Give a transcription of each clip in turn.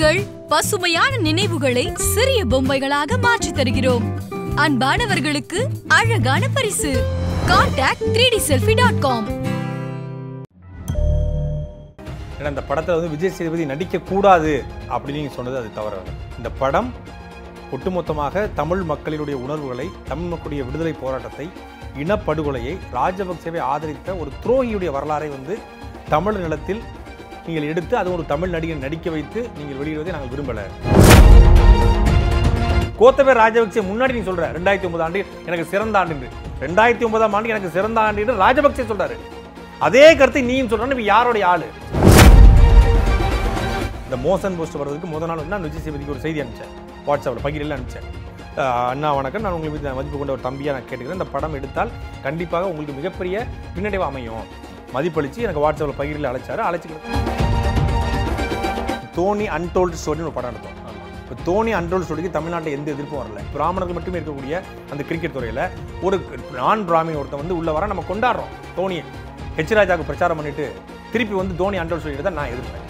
நாங்கள் பசுமையான நினைவுகளை சிறிய பொம்மைகளாக மாற்றி தருகிறோம் அன்பானவர்களுக்கு அழகான பரிசு contact three D selfie dot com ஏன்னா இந்த படத்தில் வந்து விஜய் சேதுபதி நடிக்க கூடாது அப்படின்னு நீங்கள் சொன்னது அது தவறாது இந்த படம் ஒட்டுமொத்தமாக தமிழ் மக்களினுடைய உணர்வுகளை தமிழ் மக்களுடைய விடுதலை போராட்டத்தை இனப்படுகொலையை ராஜபக்சேவை ஆதரித்த ஒரு துரோகியுடைய வரலாறை வந்து தமிழ் நிலத்தில் நீங்கள் எடுத்து அது ஒரு தமிழ் நடிகர் நடிக்க வைத்து நீங்கள் வெளியிடுவதை நாங்கள் விரும்பலை கோத்தபே ராஜபக்சே முன்னாடி நீ சொல்ற ரெண்டாயிரத்தி ஒன்பது ஆண்டு எனக்கு சிறந்த ஆண்டு ரெண்டாயிரத்தி ஒன்பதாம் ஆண்டு எனக்கு சிறந்த ஆண்டு ராஜபக்சே சொல்றாரு அதே கருத்தை நீயும் சொல்ற இப்ப யாருடைய ஆளு இந்த மோசன் போஸ்ட் வர்றதுக்கு முதல் நாள் நான் விஜய் ஒரு செய்தி அனுப்பிச்சேன் வாட்ஸ்அப்பில் பகிரில் அனுப்பிச்சேன் அண்ணா வணக்கம் நான் உங்களுக்கு மதிப்பு கொண்ட ஒரு தம்பியாக நான் கேட்டுக்கிறேன் இந்த படம் எடுத்தால் கண்டிப்பாக உங்களுக்கு மிகப்பெரிய பின்னடைவு அமையும் மதிப்பளித்து எனக்கு வாட்ஸ்அப்பில் பகிரில் அழைச்சார் அழைச்சிக்கிறது தோனி அன்டோல்டு ஸ்டோரின்னு ஒரு படம் எடுத்தோம் இப்போ தோனி அன்டோல் ஸ்டோரிக்கு தமிழ்நாட்டில் எந்த எதிர்ப்பும் வரல பிராமணர்கள் மட்டுமே இருக்கக்கூடிய அந்த கிரிக்கெட் துறையில் ஒரு நான் பிராமின் ஒருத்தன் வந்து உள்ள வர நம்ம கொண்டாடுறோம் தோனியை ஹெச் ராஜாவுக்கு பிரச்சாரம் பண்ணிட்டு திருப்பி வந்து தோனி அன்டோல் சொல்லிட்டு தான் நான் எதிர்ப்பேன்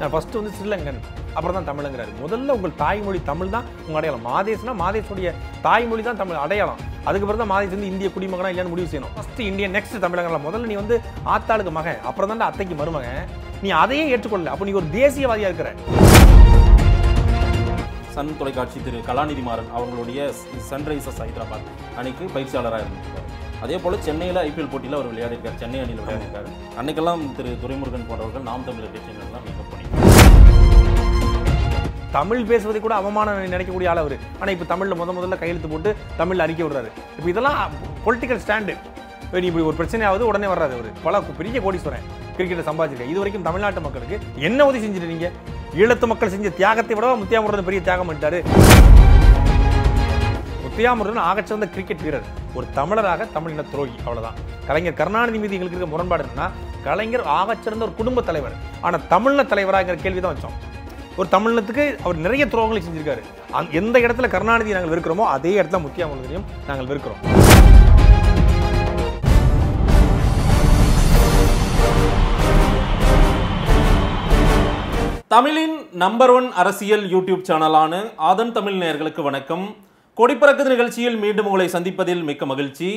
நான் ஃபஸ்ட்டு வந்து ஸ்ரீலங்கன் அப்புறம் தான் தமிழுங்கிறாரு முதல்ல உங்கள் தாய்மொழி தமிழ் தான் உங்கள் அடையாளம் மாதேஷ்னா மாதேஷுடைய தாய்மொழி தான் தமிழ் அடையாளம் அதுக்கப்புறம் தான் மாதேஷ் வந்து இந்திய குடிமகனா இல்லைன்னு முடிவு செய்யணும் ஃபஸ்ட்டு இந்தியன் நெக்ஸ்ட் தமிழகங்களா முதல்ல நீ வந்து ஆத்தாளுக்கு மகன் அப்புறம் தான் அத்தைக்கு மருமகன் நீ அதையே ஏற்றுக்கொள்ளல அப்போ நீ ஒரு தேசியவாதியாக இருக்கிற சன் தொலைக்காட்சி திரு கலாநிதி மாறன் அவங்களுடைய சன்ரைசர்ஸ் ஹைதராபாத் அன்னைக்கு பயிற்சியாளராக இருந்திருக்கிறார் அதே போல் சென்னையில் ஐபிஎல் போட்டியில் அவர் விளையாடிருக்கார் சென்னை அணியில் விளையாடிருக்கார் அன்னைக்கெல்லாம் திரு துரைமுருகன் போன்றவர்கள் நாம் தமிழர் கட்சியினர்லாம் மிக பண்ணி தமிழ் பேசுவதை கூட அவமானம் நினைக்கக்கூடிய ஆள் அவர் ஆனால் இப்போ தமிழில் முத முதல்ல கையெழுத்து போட்டு தமிழில் அறிக்கை விடுறாரு இப்போ இதெல்லாம் பொலிட்டிக்கல் ஸ்டாண்டு இப்போ இப்படி ஒரு பிரச்சனையாவது உடனே வர்றாரு அவர் பல பெரிய கோடீஸ்வரன் கிரிக்கெட்டை சம்பாதிச்சிருக்கேன் இது வரைக்கும் தமிழ்நாட்டு மக்களுக்கு என்ன உதவி செஞ்சுட்டு நீங்கள் ஈழத்து மக்கள் செஞ்ச தியாகத்தை விட முத்தியாமுடன் பெரிய தியாகம் பண்ணிட்டாரு பிரியாமுருகன் ஆகச்சிறந்த கிரிக்கெட் வீரர் ஒரு தமிழராக தமிழின துரோகி அவ்வளோதான் கலைஞர் கருணாநிதி மீது எங்களுக்கு இருக்க முரண்பாடு என்னன்னா கலைஞர் ஆகச்சிறந்த ஒரு குடும்ப தலைவர் ஆனால் தமிழின தலைவராங்கிற கேள்வி தான் வச்சோம் ஒரு தமிழ்நத்துக்கு அவர் நிறைய துரோகங்களை செஞ்சிருக்காரு அந் எந்த இடத்துல கருணாநிதி நாங்கள் வெறுக்கிறோமோ அதே இடத்துல முத்தியாமுருகனையும் நாங்கள் வெறுக்கிறோம் தமிழின் நம்பர் ஒன் அரசியல் யூடியூப் சேனலான ஆதன் தமிழ் நேர்களுக்கு வணக்கம் கொடிப்பறக்குது நிகழ்ச்சியில் மீண்டும் உங்களை சந்திப்பதில் மிக்க மகிழ்ச்சி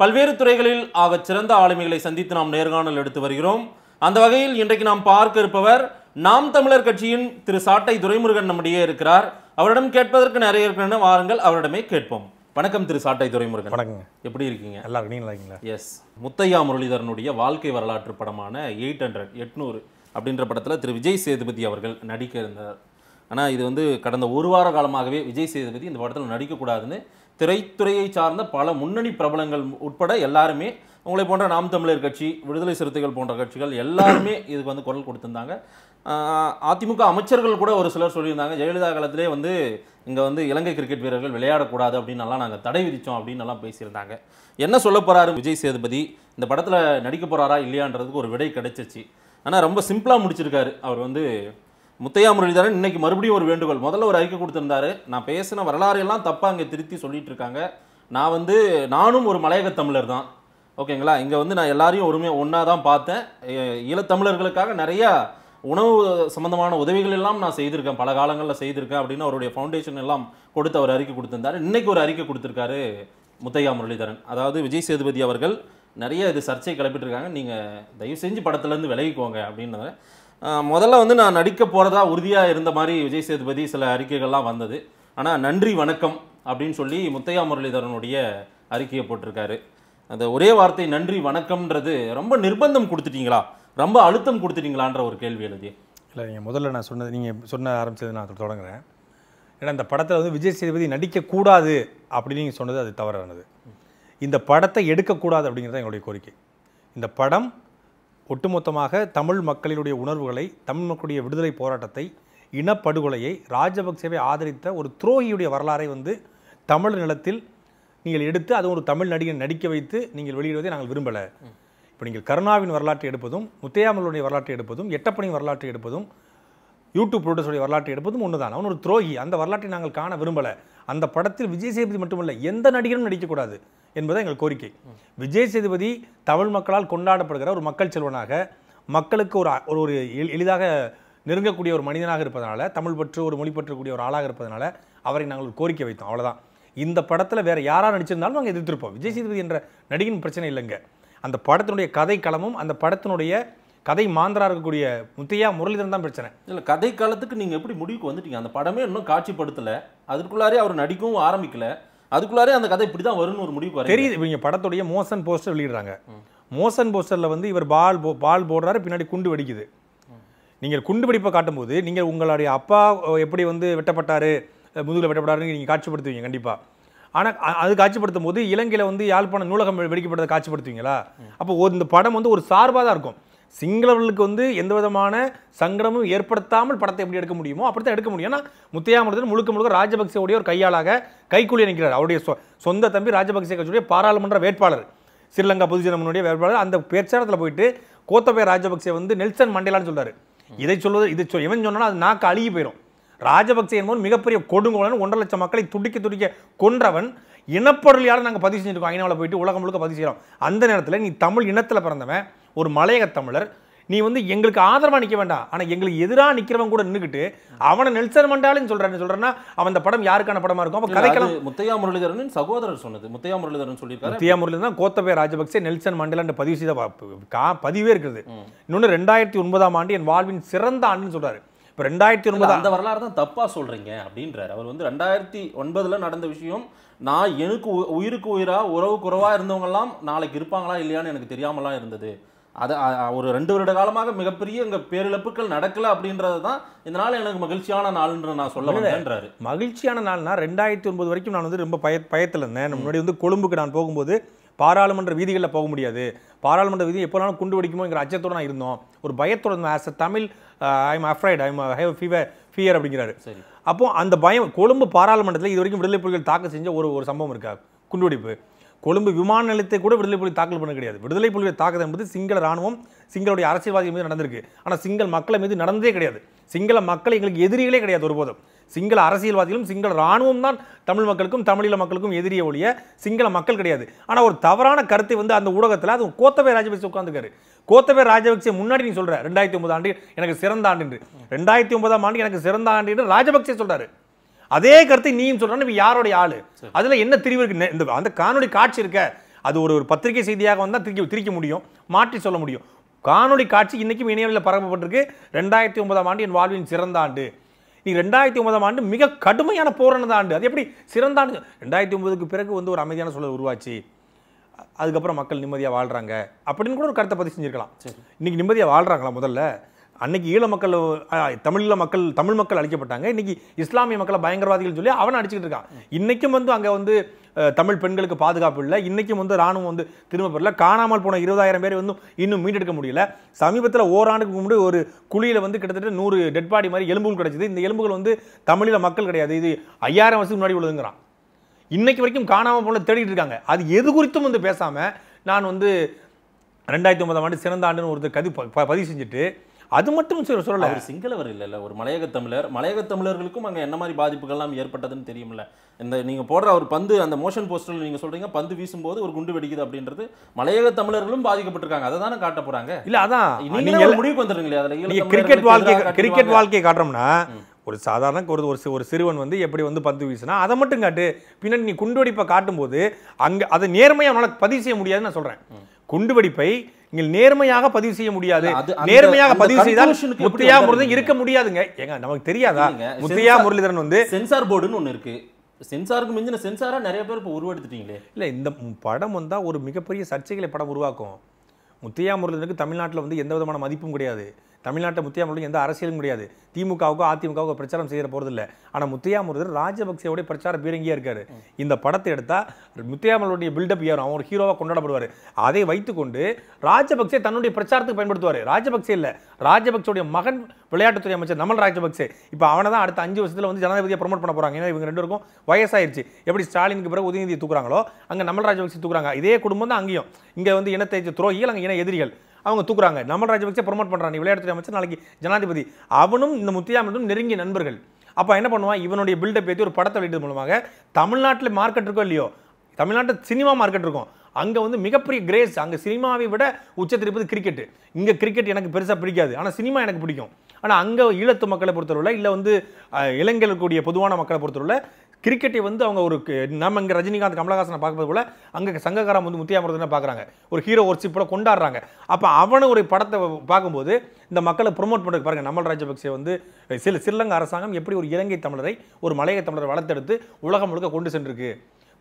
பல்வேறு துறைகளில் ஆக சிறந்த ஆளுமைகளை சந்தித்து நாம் நேர்காணல் எடுத்து வருகிறோம் அந்த வகையில் இன்றைக்கு நாம் பார்க்க இருப்பவர் நாம் தமிழர் கட்சியின் திரு சாட்டை துரைமுருகன் நம்முடைய இருக்கிறார் அவரிடம் கேட்பதற்கு நிறைய இருக்கிற வாருங்கள் அவரிடமே கேட்போம் வணக்கம் திரு சாட்டை துரைமுருகன் வணக்கம் எப்படி இருக்கீங்க எல்லாரும் நீங்களா எஸ் முத்தையா முரளிதரனுடைய வாழ்க்கை வரலாற்று படமான எயிட் ஹண்ட்ரட் எட்நூறு அப்படின்ற படத்தில் திரு விஜய் சேதுபதி அவர்கள் நடிக்க இருந்தார் ஆனால் இது வந்து கடந்த ஒரு வார காலமாகவே விஜய் சேதுபதி இந்த படத்தில் நடிக்கக்கூடாதுன்னு திரைத்துறையை சார்ந்த பல முன்னணி பிரபலங்கள் உட்பட எல்லாருமே உங்களை போன்ற நாம் தமிழர் கட்சி விடுதலை சிறுத்தைகள் போன்ற கட்சிகள் எல்லாருமே இதுக்கு வந்து குரல் கொடுத்துருந்தாங்க அதிமுக அமைச்சர்கள் கூட ஒரு சிலர் சொல்லியிருந்தாங்க ஜெயலலிதா காலத்திலே வந்து இங்கே வந்து இலங்கை கிரிக்கெட் வீரர்கள் விளையாடக்கூடாது அப்படின்னு எல்லாம் நாங்கள் தடை விதித்தோம் அப்படின்னு எல்லாம் பேசியிருந்தாங்க என்ன சொல்ல போகிறாரு விஜய் சேதுபதி இந்த படத்தில் நடிக்க போகிறாரா இல்லையான்றதுக்கு ஒரு விடை கிடைச்சிச்சு ஆனால் ரொம்ப சிம்பிளாக முடிச்சிருக்காரு அவர் வந்து முத்தையா முரளிதரன் இன்னைக்கு மறுபடியும் ஒரு வேண்டுகோள் முதல்ல ஒரு அறிக்கை கொடுத்துருந்தாரு நான் பேசின வரலாறு எல்லாம் தப்பாக அங்கே திருத்தி சொல்லிட்டு இருக்காங்க நான் வந்து நானும் ஒரு மலையக தமிழர் தான் ஓகேங்களா இங்கே வந்து நான் எல்லாரையும் ஒருமே ஒன்றா தான் பார்த்தேன் ஈழத்தமிழர்களுக்காக நிறையா உணவு சம்மந்தமான உதவிகள் எல்லாம் நான் செய்திருக்கேன் பல காலங்களில் செய்திருக்கேன் அப்படின்னு அவருடைய ஃபவுண்டேஷன் எல்லாம் கொடுத்து அவர் அறிக்கை கொடுத்துருந்தாரு இன்றைக்கி ஒரு அறிக்கை கொடுத்துருக்காரு முத்தையா முரளிதரன் அதாவது விஜய் சேதுபதி அவர்கள் நிறைய இது சர்ச்சை கிளப்பிட்டு இருக்காங்க நீங்கள் தயவு செஞ்சு படத்துலேருந்து விலகிக்கோங்க அப்படின்றத முதல்ல வந்து நான் நடிக்க போகிறதா உறுதியாக இருந்த மாதிரி விஜய் சேதுபதி சில அறிக்கைகள்லாம் வந்தது ஆனால் நன்றி வணக்கம் அப்படின்னு சொல்லி முத்தையா முரளிதரனுடைய அறிக்கையை போட்டிருக்காரு அந்த ஒரே வார்த்தை நன்றி வணக்கம்ன்றது ரொம்ப நிர்பந்தம் கொடுத்துட்டீங்களா ரொம்ப அழுத்தம் கொடுத்துட்டீங்களான்ற ஒரு கேள்வி எழுதி இல்லை நீங்கள் முதல்ல நான் சொன்னது நீங்கள் சொன்ன ஆரம்பித்தது நான் தொடங்குறேன் ஏன்னா இந்த படத்தில் வந்து விஜய் சேதுபதி நடிக்கக்கூடாது அப்படின்னு நீங்கள் சொன்னது அது தவறானது இந்த படத்தை எடுக்கக்கூடாது அப்படிங்கிறது தான் எங்களுடைய கோரிக்கை இந்த படம் ஒட்டுமொத்தமாக தமிழ் மக்களினுடைய உணர்வுகளை தமிழ் மக்களுடைய விடுதலை போராட்டத்தை இனப்படுகொலையை ராஜபக்சேவை ஆதரித்த ஒரு துரோகியுடைய வரலாறை வந்து தமிழ் நிலத்தில் நீங்கள் எடுத்து அது ஒரு தமிழ் நடிகன் நடிக்க வைத்து நீங்கள் வெளியிடுவதை நாங்கள் விரும்பலை இப்போ நீங்கள் கருணாவின் வரலாற்றை எடுப்பதும் முத்தையாமலுடைய வரலாற்றை எடுப்பதும் எட்டப்பணியின் வரலாற்றை எடுப்பதும் யூடியூப் ப்ரொடியூசருடைய வரலாற்றை எடுப்பதும் ஒன்று தான் அவன் ஒரு துரோகி அந்த வரலாற்றை நாங்கள் காண விரும்பலை அந்த படத்தில் விஜய் சேதுபதி மட்டுமல்ல எந்த நடிகரும் நடிக்கக்கூடாது என்பது எங்கள் கோரிக்கை விஜய் சேதுபதி தமிழ் மக்களால் கொண்டாடப்படுகிற ஒரு மக்கள் செல்வனாக மக்களுக்கு ஒரு ஒரு எளிதாக நெருங்கக்கூடிய ஒரு மனிதனாக இருப்பதனால தமிழ் பற்று ஒரு மொழி பற்றக்கூடிய ஒரு ஆளாக இருப்பதனால அவரை நாங்கள் ஒரு கோரிக்கை வைத்தோம் அவ்வளோதான் இந்த படத்தில் வேறு யாராக நடிச்சிருந்தாலும் நாங்கள் எதிர்த்திருப்போம் விஜய் சேதுபதி என்ற நடிகன் பிரச்சனை இல்லைங்க அந்த படத்தினுடைய கதை களமும் அந்த படத்தினுடைய கதை மாந்தரா இருக்கக்கூடிய முத்தையா முரளிதரன் தான் பிரச்சனை இல்லை கதை காலத்துக்கு நீங்கள் எப்படி முடிவுக்கு வந்துட்டீங்க அந்த படமே இன்னும் காட்சிப்படுத்தலை அதுக்குள்ளாரே அவர் நடிக்கவும் ஆரம்பிக்கலை அதுக்குள்ளாரே அந்த கதை இப்படி தான் வரும்னு ஒரு முடிவு தெரியுது இவங்க படத்துடைய மோசன் போஸ்டர் வெளியிடுறாங்க மோசன் போஸ்டரில் வந்து இவர் பால் போ பால் போடுறாரு பின்னாடி குண்டு வெடிக்குது நீங்கள் குண்டு வெடிப்பை காட்டும்போது நீங்கள் உங்களுடைய அப்பா எப்படி வந்து வெட்டப்பட்டார் முதுகில் வெட்டப்பட்டாருன்னு நீங்கள் காட்சிப்படுத்துவீங்க கண்டிப்பாக ஆனால் அது காட்சிப்படுத்தும் போது இலங்கையில் வந்து யாழ்ப்பாணம் நூலகம் வெடிக்கப்படுறதை காட்சிப்படுத்துவீங்களா அப்போ இந்த படம் வந்து ஒரு சார்பாக தான் இருக்கும் சிங்களவர்களுக்கு வந்து எந்த விதமான சங்கடமும் ஏற்படுத்தாமல் படத்தை எப்படி எடுக்க முடியுமோ அப்படி தான் எடுக்க முடியும் ஏன்னா முத்தையாமூர்த்தன் முழுக்க முழுக்க ராஜபக்சேவுடைய ஒரு கையாளாக கைக்குள்ளே நிற்கிறார் அவருடைய சொந்த தம்பி ராஜபக்சே கட்சியுடைய பாராளுமன்ற வேட்பாளர் ஸ்ரீலங்கா பொதுஜன முன்னுடைய வேட்பாளர் அந்த பேச்சாரத்தில் போயிட்டு கோத்தபய ராஜபக்சே வந்து நெல்சன் மண்டேலான்னு சொல்கிறார் இதை சொல்வது இது சொல் இவன் சொன்னால் அது நாக்கு அழுகி போயிடும் ராஜபக்சே என்பது மிகப்பெரிய கொடுங்கோலன் ஒன்றரை லட்சம் மக்களை துடிக்க துடிக்க கொன்றவன் இனப்பொருளியால் நாங்கள் பதிவு செஞ்சுருக்கோம் ஐநாவில் போயிட்டு உலகம் முழுக்க பதிவு செய்கிறோம் அந்த நேரத்தில் நீ தமிழ் இனத்தில் பிறந்தவன் ஒரு மலையக தமிழர் நீ வந்து எங்களுக்கு ஆதரவாக நிற்க வேண்டாம் ஆனால் எங்களுக்கு எதிராக நிற்கிறவன் கூட நின்றுக்கிட்டு அவனை நெல்சன் மண்டாலின்னு சொல்கிறேன்னு சொல்கிறேன்னா அவன் அந்த படம் யாருக்கான படமாக இருக்கும் அப்போ கதைக்கலாம் முத்தையா முரளிதரன் சகோதரர் சொன்னது முத்தையா முரளிதரன் சொல்லியிருக்காரு முத்தையா முரளிதரன் தான் கோத்தபய ராஜபக்சே நெல்சன் மண்டலான்னு பதிவு செய்த கா பதிவே இருக்குது இன்னொன்று ரெண்டாயிரத்தி ஒன்பதாம் ஆண்டு என் வாழ்வின் சிறந்த ஆண்டுன்னு சொல்கிறாரு இப்போ ரெண்டாயிரத்தி ஒன்பது அந்த வரலாறு தான் தப்பாக சொல்கிறீங்க அப்படின்றார் அவர் வந்து ரெண்டாயிரத்தி ஒன்பதில் நடந்த விஷயம் நான் எனக்கு உயிருக்கு உயிராக உறவு குறவாக இருந்தவங்கலாம் நாளைக்கு இருப்பாங்களா இல்லையான்னு எனக்கு தெரியாமலாம் இருந்தது அது ஒரு ரெண்டு வருட காலமாக மிகப்பெரிய இங்க பேரிழப்புகள் நடக்கலை அப்படின்றது தான் இந்த நாள் எனக்கு மகிழ்ச்சியான நாள்ன்ற நான் சொல்ல வேண்டாரு மகிழ்ச்சியான நாள்னா ரெண்டாயிரத்தி ஒன்பது வரைக்கும் நான் வந்து ரொம்ப பய பயத்தில் இருந்தேன் முன்னாடி வந்து கொழும்புக்கு நான் போகும்போது பாராளுமன்ற வீதிகளில் போக முடியாது பாராளுமன்ற வீதி எப்போனாலும் குண்டு வெடிக்குமோங்கிற அச்சத்தோடு நான் இருந்தோம் ஒரு பயத்தோட இருந்தோம் as a Tamil I am afraid I'm have fever fear அப்படிங்கிறாரு சரி அப்போ அந்த பயம் கொழும்பு பாராளுமன்றத்தில் இது வரைக்கும் விடுதலை புலிகள் தாக்கல் செஞ்ச ஒரு ஒரு சம்பவம் இருக்கா குண்டுவெடிப்பு கொழும்பு விமான நிலையத்தை கூட விடுதலை புலி தாக்கல் பண்ண கிடையாது விடுதலை புலிகளை தாக்குதல் என்பது சிங்கள ராணுவம் சிங்களுடைய அரசியல்வாதிகள் மீது நடந்திருக்கு ஆனால் சிங்கள மக்களை மீது நடந்ததே கிடையாது சிங்கள மக்கள் எங்களுக்கு எதிரிகளே கிடையாது ஒருபோதும் சிங்கள அரசியல்வாதிகளும் சிங்கள ராணுவம் தான் தமிழ் மக்களுக்கும் தமிழீழ மக்களுக்கும் எதிரிய ஒழிய சிங்கள மக்கள் கிடையாது ஆனால் ஒரு தவறான கருத்தை வந்து அந்த ஊடகத்தில் அது கோத்தபய ராஜபக்சே உட்காந்துக்காரு கோத்தபய ராஜபக்சே முன்னாடி நீ சொல்கிற ரெண்டாயிரத்தி ஒன்பதாம் ஆண்டு எனக்கு சிறந்த ஆண்டு ரெண்டாயிரத்தி ஒன்பதாம் ஆண்டு எனக்கு சிறந்த ஆண்டு ராஜபக்சே சொல்கிறாரு அதே கருத்தை நீயும் சொல்றான் இப்ப யாருடைய ஆள் அதில் என்ன திரிவு இருக்கு இந்த அந்த காணொலி காட்சி இருக்க அது ஒரு ஒரு பத்திரிகை செய்தியாக வந்தால் திரிக்க திரிக்க முடியும் மாற்றி சொல்ல முடியும் காணொலி காட்சி இன்றைக்கும் இணையவில் பரப்பப்பட்டிருக்கு ரெண்டாயிரத்தி ஒன்பதாம் ஆண்டு என் வாழ்வின் சிறந்த ஆண்டு நீ ரெண்டாயிரத்தி ஒன்பதாம் ஆண்டு மிக கடுமையான போரானது ஆண்டு அது எப்படி சிறந்த ஆண்டு ரெண்டாயிரத்தி ஒன்பதுக்கு பிறகு வந்து ஒரு அமைதியான சூழல் உருவாச்சு அதுக்கப்புறம் மக்கள் நிம்மதியாக வாழ்கிறாங்க அப்படின்னு கூட ஒரு கருத்தை பதிவு செஞ்சுருக்கலாம் இன்றைக்கி நிம்மதியாக வாழ்கிறாங்களா முதல்ல அன்னைக்கு ஈழ மக்கள் தமிழில் மக்கள் தமிழ் மக்கள் அழிக்கப்பட்டாங்க இன்னைக்கு இஸ்லாமிய மக்களை பயங்கரவாதிகள் சொல்லி அவனை அடிச்சுக்கிட்டு இருக்கான் இன்னைக்கும் வந்து அங்கே வந்து தமிழ் பெண்களுக்கு பாதுகாப்பு இல்லை இன்றைக்கும் வந்து ராணுவம் வந்து திரும்ப பெறல காணாமல் போன இருபதாயிரம் பேர் வந்து இன்னும் மீட்டெடுக்க முடியல சமீபத்தில் ஓராண்டுக்கு முன்னாடி ஒரு குழியில் வந்து கிட்டத்தட்ட நூறு டெட் பாடி மாதிரி எலும்புகள் கிடைச்சிது இந்த எலும்புகள் வந்து தமிழில் மக்கள் கிடையாது இது ஐயாயிரம் வருஷத்துக்கு முன்னாடி உள்ளதுங்கிறான் இன்னைக்கு வரைக்கும் காணாமல் போன தேடிட்டு இருக்காங்க அது எது குறித்தும் வந்து பேசாமல் நான் வந்து ரெண்டாயிரத்தி ஒன்பதாம் ஆண்டு சிறந்த ஆண்டுன்னு ஒருத்தர் கதி பதிவு செஞ்சுட்டு அது மட்டும் சொல்லல அவர் சிங்களவர் இல்லைல்ல ஒரு மலையக தமிழர் மலையக தமிழர்களுக்கும் அங்கே என்ன மாதிரி பாதிப்புகள்லாம் ஏற்பட்டதுன்னு தெரியுமில்ல இந்த நீங்கள் போடுற ஒரு பந்து அந்த மோஷன் போஸ்டரில் நீங்கள் சொல்கிறீங்க பந்து வீசும்போது ஒரு குண்டு வெடிக்குது அப்படின்றது மலையக தமிழர்களும் பாதிக்கப்பட்டிருக்காங்க அதை தானே காட்ட போகிறாங்க இல்லை அதான் நீங்கள் முடிவுக்கு இல்லையா அதில் நீங்கள் கிரிக்கெட் வாழ்க்கை கிரிக்கெட் வாழ்க்கையை காட்டுறோம்னா ஒரு சாதாரண ஒரு ஒரு சிறுவன் வந்து எப்படி வந்து பந்து வீசினா அதை மட்டும் காட்டு பின்னாடி நீ குண்டு வெடிப்பை காட்டும்போது அங்கே அதை நேர்மையாக அவனால் பதிவு செய்ய முடியாதுன்னு நான் சொல்கிறேன் குண்டுவெடிப்பை நீங்கள் நேர்மையாக பதிவு செய்ய முடியாது நேர்மையாக பதிவு செய்தால் முத்தையா முருதன் இருக்க முடியாதுங்க ஏங்க நமக்கு தெரியாதா முத்தையா முரளிதரன் வந்து சென்சார் போர்டுன்னு ஒன்று இருக்கு சென்சாருக்கு மிஞ்சின சென்சாரா நிறைய பேர் இப்போ உருவெடுத்துட்டீங்களே இல்ல இந்த படம் வந்தா ஒரு மிகப்பெரிய சர்ச்சைகளை படம் உருவாக்கும் முத்தையா முருளிதனுக்கு தமிழ்நாட்டில் வந்து எந்த விதமான மதிப்பும் கிடையாது தமிழ்நாட்டை முத்தியா முருகன் எந்த அரசியலும் கிடையாது திமுகவுக்கோ அதிமுகவுக்கோ பிரச்சாரம் செய்கிற போகிறதில்ல ஆனால் முத்தியா முருகர் ராஜபக்சேவுடைய பிரச்சார பீரங்கியாக இருக்கார் இந்த படத்தை எடுத்தால் முத்தையாமலுடைய பில்டப் ஏறும் அவர் ஹீரோவாக கொண்டாடப்படுவார் அதை வைத்துக்கொண்டு ராஜபக்சே தன்னுடைய பிரச்சாரத்துக்கு பயன்படுத்துவார் ராஜபக்சே இல்லை ராஜபக்சேடைய மகன் விளையாட்டுத்துறை அமைச்சர் நமல் ராஜபக்சே இப்போ அவனை தான் அடுத்த அஞ்சு வருஷத்தில் வந்து ஜனாதிபதியை ப்ரொமோட் பண்ண போகிறாங்க ஏன்னா இவங்க ரெண்டு பேருக்கும் வயசாயிருச்சு எப்படி ஸ்டாலினுக்கு பிறகு உதயநிதியை தூக்குறாங்களோ அங்கே நமல் ராஜபக்சே தூக்குறாங்க இதே குடும்பம் தான் அங்கேயும் இங்கே வந்து இனத்தை துரோகிகள் அங்கே இன எதிரிகள் அவங்க தூக்குறாங்க நம்ம ராஜபக்சே ப்ரொமோட் பண்ணுறாங்க விளையாட்டு அமைச்சர் நாளைக்கு ஜனாதிபதி அவனும் இந்த முத்தியாமனும் நெருங்கிய நண்பர்கள் அப்போ என்ன பண்ணுவான் இவனுடைய பில்டப் ஏற்றி ஒரு படத்தை வெளியிட்டது மூலமாக தமிழ்நாட்டில் மார்க்கெட் இருக்கோ இல்லையோ தமிழ்நாட்டில் சினிமா மார்க்கெட் இருக்கும் அங்கே வந்து மிகப்பெரிய கிரேஸ் அங்கே சினிமாவை விட உச்சத்தில் இருப்பது கிரிக்கெட்டு இங்கே கிரிக்கெட் எனக்கு பெருசாக பிடிக்காது ஆனால் சினிமா எனக்கு பிடிக்கும் ஆனால் அங்கே ஈழத்து மக்களை பொறுத்தவரை இல்லை வந்து இருக்கக்கூடிய பொதுவான மக்களை பொறுத்தவரை கிரிக்கெட்டை வந்து அவங்க ஒரு நம்ம இங்கே ரஜினிகாந்த் கமலஹாசனை பார்க்கறது போல் அங்கே சங்ககாரம் வந்து முத்தியாமிரதனை பார்க்குறாங்க ஒரு ஹீரோ ஒர்ஷிப்பில் கொண்டாடுறாங்க அப்போ அவனை ஒரு படத்தை பார்க்கும்போது இந்த மக்களை ப்ரொமோட் பண்ணுறதுக்கு பாருங்கள் நம்மள் ராஜபக்சே வந்து சில ஸ்ரீலங்கா அரசாங்கம் எப்படி ஒரு இலங்கை தமிழரை ஒரு மலையக தமிழரை வளர்த்தெடுத்து உலகம் முழுக்க கொண்டு சென்றிருக்கு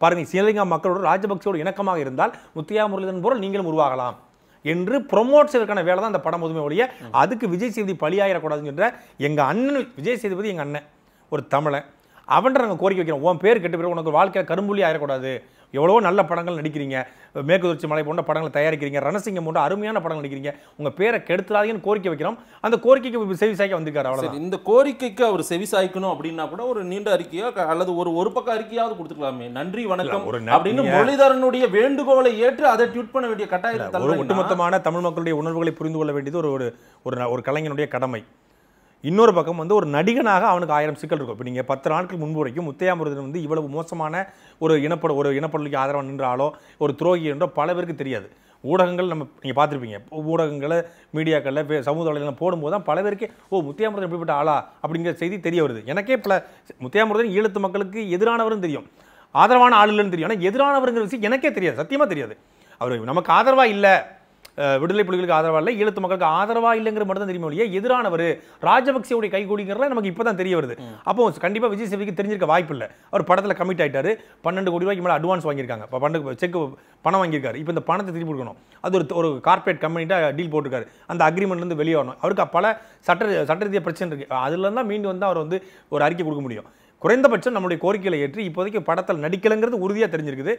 பாருங்கள் ஸ்ரீலங்கா மக்களோட ராஜபக்சோடு இணக்கமாக இருந்தால் முத்தியா முரளிதன் நீங்களும் உருவாகலாம் என்று ப்ரொமோட் செய்வதற்கான வேலை தான் அந்த படம் முதுமை ஒழிய அதுக்கு விஜய் சேதுபதி பலியாயிடக்கூடாதுன்னு எங்கள் அண்ணன் விஜய் சேதுபதி எங்கள் அண்ணன் ஒரு தமிழன் அவன்கிட்ட நாங்கள் கோரிக்கை வைக்கிறோம் உன் பேர் கெட்டு பேர் உனக்கு வாழ்க்கையில் கரும்புலி ஆயிடக்கூடாது எவ்வளோ நல்ல படங்கள் நடிக்கிறீங்க மேற்கு தொடர்ச்சி மலை போன்ற படங்களை தயாரிக்கிறீங்க ரணசிங்கம் போன்ற அருமையான படங்கள் நடிக்கிறீங்க உங்கள் பேரை கெடுத்துடாதீங்கன்னு கோரிக்கை வைக்கிறோம் அந்த கோரிக்கைக்கு செவி சாய்க்க வந்திருக்காரு அவ்வளோ இந்த கோரிக்கைக்கு அவர் செவி சாய்க்கணும் அப்படின்னா கூட ஒரு நீண்ட அறிக்கையோ அல்லது ஒரு ஒரு பக்க அறிக்கையாவது கொடுத்துக்கலாமே நன்றி வணக்கம் ஒரு அப்படின்னு மொழிதரனுடைய வேண்டுகோளை ஏற்று அதை ட்யூட் பண்ண வேண்டிய கட்டாயத்தை ஒட்டுமொத்தமான தமிழ் மக்களுடைய உணர்வுகளை புரிந்து கொள்ள வேண்டியது ஒரு ஒரு ஒரு கலைஞனுடைய கடமை இன்னொரு பக்கம் வந்து ஒரு நடிகனாக அவனுக்கு ஆயிரம் சிக்கல் இருக்கும் இப்போ நீங்கள் பத்து நாட்கள் முன்பு வரைக்கும் முத்தையா வந்து இவ்வளவு மோசமான ஒரு இனப்பட ஒரு இனப்படலுக்கு ஆதரவாக நின்றாலோ ஒரு துரோகி என்றோ பல பேருக்கு தெரியாது ஊடகங்கள் நம்ம நீங்கள் பார்த்துருப்பீங்க ஊடகங்களை மீடியாக்களில் சமூக வலைதளம் போடும்போது தான் பல பேருக்கு ஓ முத்தியாமிரதன் எப்படிப்பட்ட ஆளா அப்படிங்கிற செய்தி தெரிய வருது எனக்கே பல முத்தியாமுருதன் ஈழத்து மக்களுக்கு எதிரானவரும் தெரியும் ஆதரவான ஆளுன்னு தெரியும் ஆனால் எதிரானவருங்கிற விஷயம் எனக்கே தெரியாது சத்தியமாக தெரியாது அவர் நமக்கு ஆதரவாக இல்லை விடுதலை புலிகளுக்கு ஆதரவா இல்லை ஈழத்து மக்களுக்கு ஆதரவாக இல்லைங்கிற மட்டும் தான் தெரியும் ஒழிய எதிரானவர் ராஜபக்சேவுடைய கைகூலிங்கிறத நமக்கு இப்போ தான் தெரிய வருது அப்போ கண்டிப்பாக விஜய் சேவிக்கு தெரிஞ்சிருக்க வாய்ப்பு இல்லை அவர் படத்தில் கமிட் ஆகிட்டார் பன்னெண்டு கோடி ரூபாய்க்கு மேலே அட்வான்ஸ் வாங்கியிருக்காங்க இப்போ பன்னெண்டு செக் பணம் வாங்கியிருக்காரு இப்போ இந்த பணத்தை திருப்பி கொடுக்கணும் அது ஒரு ஒரு கார்பரேட் கம்பெனிட்டாக டீல் போட்டிருக்காரு அந்த அக்ரிமெண்ட்லேருந்து வெளியே வரணும் அவருக்கு பல சட்ட சட்ட ரீதியாக பிரச்சனை இருக்குது அதுலேருந்து தான் மீண்டும் வந்து அவர் வந்து ஒரு அறிக்கை கொடுக்க முடியும் குறைந்தபட்சம் நம்முடைய கோரிக்கையை ஏற்று இப்போதைக்கு படத்தில் நடிக்கலைங்கிறது உறுதியாக தெரிஞ்சிருக்குது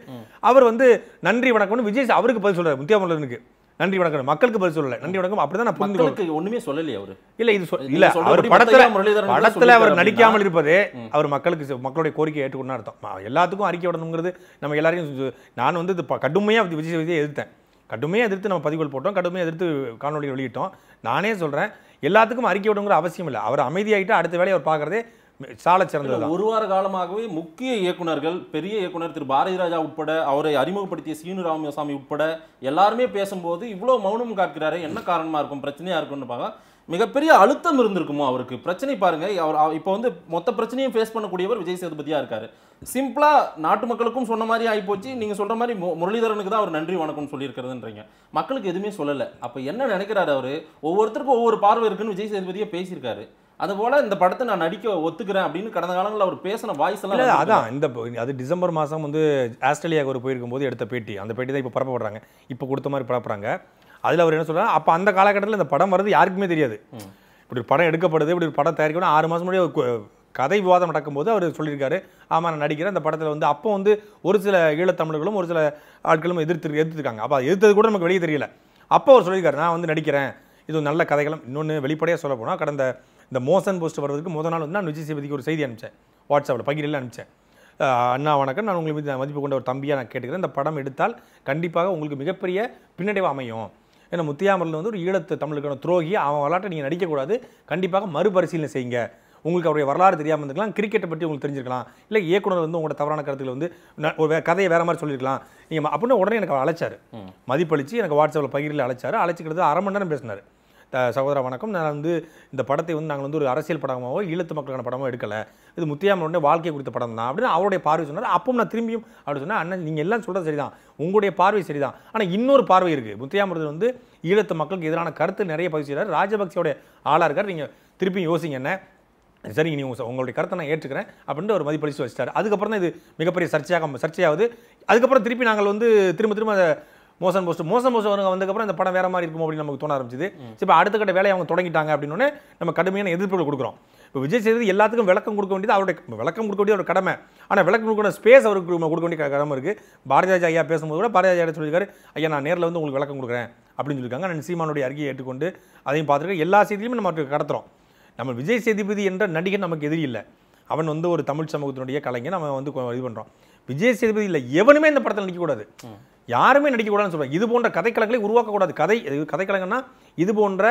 அவர் வந்து நன்றி வணக்கம்னு விஜய் அவருக்கு பதில் சொல்கிறார் முத்தியாமலனுக்கு நன்றி வணக்கம் மக்களுக்கு பதில் சொல்லல நன்றி வணக்கம் அப்படிதான் நான் புரிந்து ஒண்ணுமே சொல்லலையே அவரு இல்ல இது இல்ல அவர் படத்துல படத்துல அவர் நடிக்காமல் இருப்பது அவர் மக்களுக்கு மக்களுடைய கோரிக்கை ஏற்றுக்கொண்டா அர்த்தம் எல்லாத்துக்கும் அறிக்கை விடணுங்கிறது நம்ம எல்லாரையும் நான் வந்து கடுமையா விஜய் விஜய் எதிர்த்தேன் கடுமையாக எதிர்த்து நம்ம பதிவுகள் போட்டோம் கடுமையா எதிர்த்து காணொலி வெளியிட்டோம் நானே சொல்றேன் எல்லாத்துக்கும் அறிக்கை விடணுங்கிற அவசியம் இல்லை அவர் அமைதியாகிட்டு அடுத்த வேலையை அவர் பார்க்குறதே சால சிறந்தது ஒரு வார காலமாகவே முக்கிய இயக்குநர்கள் பெரிய இயக்குனர் திரு பாரதி ராஜா உட்பட அவரை அறிமுகப்படுத்திய சீனு ராமசாமி உட்பட எல்லாருமே பேசும்போது இவ்வளோ மௌனம் காக்கிறாரு என்ன காரணமாக இருக்கும் பிரச்சனையாக இருக்கும்னு பார்க்க மிகப்பெரிய அழுத்தம் இருந்திருக்குமோ அவருக்கு பிரச்சனை பாருங்க அவர் இப்போ வந்து மொத்த பிரச்சனையும் ஃபேஸ் பண்ணக்கூடியவர் விஜய் சேதுபதியாக இருக்காரு சிம்பிளா நாட்டு மக்களுக்கும் சொன்ன மாதிரி ஆகிப்போச்சு நீங்கள் சொல்கிற மாதிரி முரளிதரனுக்கு தான் அவர் நன்றி வணக்கம் சொல்லியிருக்கிறதுன்றீங்க மக்களுக்கு எதுவுமே சொல்லலை அப்போ என்ன நினைக்கிறாரு அவரு ஒவ்வொருத்தருக்கும் ஒவ்வொரு பார்வை இருக்குன்னு விஜய் சேதுபதியை பேசியிருக்காரு அதுபோல் இந்த படத்தை நான் நடிக்க ஒத்துக்கிறேன் அப்படின்னு கடந்த காலங்களில் அவர் பேசின வாய்ஸ் எல்லாம் அதான் இந்த அது டிசம்பர் மாதம் வந்து ஆஸ்திரேலியாவுக்கு ஒரு போயிருக்கும் போது எடுத்த பேட்டி அந்த பேட்டி தான் இப்போ பரப்பப்படுறாங்க இப்போ கொடுத்த மாதிரி பரப்புறாங்க அதில் அவர் என்ன சொல்கிறார் அப்போ அந்த காலகட்டத்தில் இந்த படம் வர்றது யாருக்குமே தெரியாது இப்படி ஒரு படம் எடுக்கப்படுது இப்படி ஒரு படம் தயாரிக்கணும் ஆறு மாதம் முன்னாடி கதை விவாதம் நடக்கும்போது அவர் சொல்லியிருக்காரு ஆமாம் நான் நடிக்கிறேன் அந்த படத்தில் வந்து அப்போ வந்து ஒரு சில ஈழத்தமிழர்களும் ஒரு சில ஆட்களும் எதிர்த்து எதிர்த்துருக்காங்க அப்போ எதிர்த்தது கூட நமக்கு வெளியே தெரியல அப்போ அவர் சொல்லியிருக்காரு நான் வந்து நடிக்கிறேன் இது நல்ல கதைகளும் இன்னொன்று வெளிப்படையாக சொல்ல போனால் கடந்த இந்த மோசன் போஸ்ட் வர்றதுக்கு முதல் நாள் வந்து நான் விஜய் ஒரு செய்தி அனுப்பிச்சேன் வாட்ஸ்அப்பில் பகிரில் அனுப்பிச்சேன் அண்ணா வணக்கம் நான் உங்களுக்கு மதிப்பு கொண்ட ஒரு தம்பியாக நான் கேட்டுக்கிறேன் இந்த படம் எடுத்தால் கண்டிப்பாக உங்களுக்கு மிகப்பெரிய பின்னடைவு அமையும் ஏன்னா முத்தியாமரில் வந்து ஒரு ஈழத்து தமிழுக்கான துரோகி அவன் வரலாற்றை நீங்கள் நடிக்கக்கூடாது கண்டிப்பாக மறுபரிசீலனை செய்யுங்க உங்களுக்கு அவருடைய வரலாறு தெரியாமல் இருந்துக்கலாம் கிரிக்கெட்டை பற்றி உங்களுக்கு தெரிஞ்சிருக்கலாம் இல்லை இயக்குனர் வந்து உங்களோட தவறான கருத்துக்கள் வந்து ஒரு கதையை வேறு மாதிரி சொல்லியிருக்கலாம் நீங்கள் அப்படின்னா உடனே எனக்கு அழைச்சார் மதிப்பளித்து எனக்கு வாட்ஸ்அப்பில் பகிரில் அழைச்சார் அழைச்சிக்கிறது அரை மணி நேரம் பேசினார் சகோதர வணக்கம் நான் வந்து இந்த படத்தை வந்து நாங்கள் வந்து ஒரு அரசியல் படமாகவோ ஈழத்து மக்களுக்கான படமோ எடுக்கலை இது முத்தியாமனுடைய வாழ்க்கை குறித்த படம் தான் அப்படின்னு அவருடைய பார்வை சொன்னார் அப்போ நான் திரும்பியும் அப்படின்னு சொன்னால் அண்ணன் நீங்கள் எல்லாம் சொல்கிறது சரிதான் உங்களுடைய பார்வை சரிதான் ஆனால் இன்னொரு பார்வை இருக்குது முத்தியாமருதன் வந்து ஈழத்து மக்களுக்கு எதிரான கருத்து நிறைய பதிவு செய்கிறார் ராஜபக்சோடைய ஆளாக இருக்கார் நீங்கள் திருப்பியும் யோசிங்க என்ன சரி நீ உங்களுடைய கருத்தை நான் ஏற்றுக்கிறேன் அப்படின்ட்டு ஒரு மதிப்பளிச்சு வச்சிட்டாரு அதுக்கப்புறம் தான் இது மிகப்பெரிய சர்ச்சையாக சர்ச்சையாகுது அதுக்கப்புறம் திருப்பி நாங்கள் வந்து திரும்ப திரும்ப மோசன் போஸ்ட் மோசன் போஸ்ட் அவங்க வந்ததுக்கப்புறம் இந்த படம் வேற மாதிரி இருக்கும் அப்படின்னு நமக்கு தோண ஆரம்பிச்சது இப்போ அடுத்த கட்ட வேலையை அவங்க தொடங்கிட்டாங்க அப்படின்னு நம்ம கடுமையான எதிர்ப்புகள் கொடுக்குறோம் இப்போ விஜய் சேதுபதி எல்லாத்துக்கும் விளக்கம் கொடுக்க வேண்டியது அவருடைய விளக்கம் கொடுக்க வேண்டிய ஒரு கடமை ஆனால் விளக்கம் கொடுக்க ஸ்பேஸ் அவருக்கு கொடுக்க வேண்டிய கடமை இருக்குது பாரதிராஜா ஐயா பேசும்போது கூட பாரதிராஜா ஐயா சொல்லியிருக்காரு ஐயா நான் நேரில் வந்து உங்களுக்கு விளக்கம் கொடுக்குறேன் அப்படின்னு சொல்லியிருக்காங்க நான் சீமானுடைய அருகே ஏற்றுக்கொண்டு அதையும் பார்த்துருக்கேன் எல்லா செய்தியுமே நம்ம அவருக்கு கடத்துறோம் நம்ம விஜய் சேதுபதி என்ற நடிகர் நமக்கு எதிரி இல்லை அவன் வந்து ஒரு தமிழ் சமூகத்தினுடைய கலைஞன் நம்ம வந்து இது பண்ணுறோம் விஜய் சேதுபதி இல்லை எவனுமே இந்த படத்தில் நடிக்கக்கூடாது யாருமே நடிக்கக்கூடாதுன்னு சொல்கிறேன் இது போன்ற கதைக்கலங்களை உருவாக்கக்கூடாது கதை கதைக்கலங்கன்னா இது போன்ற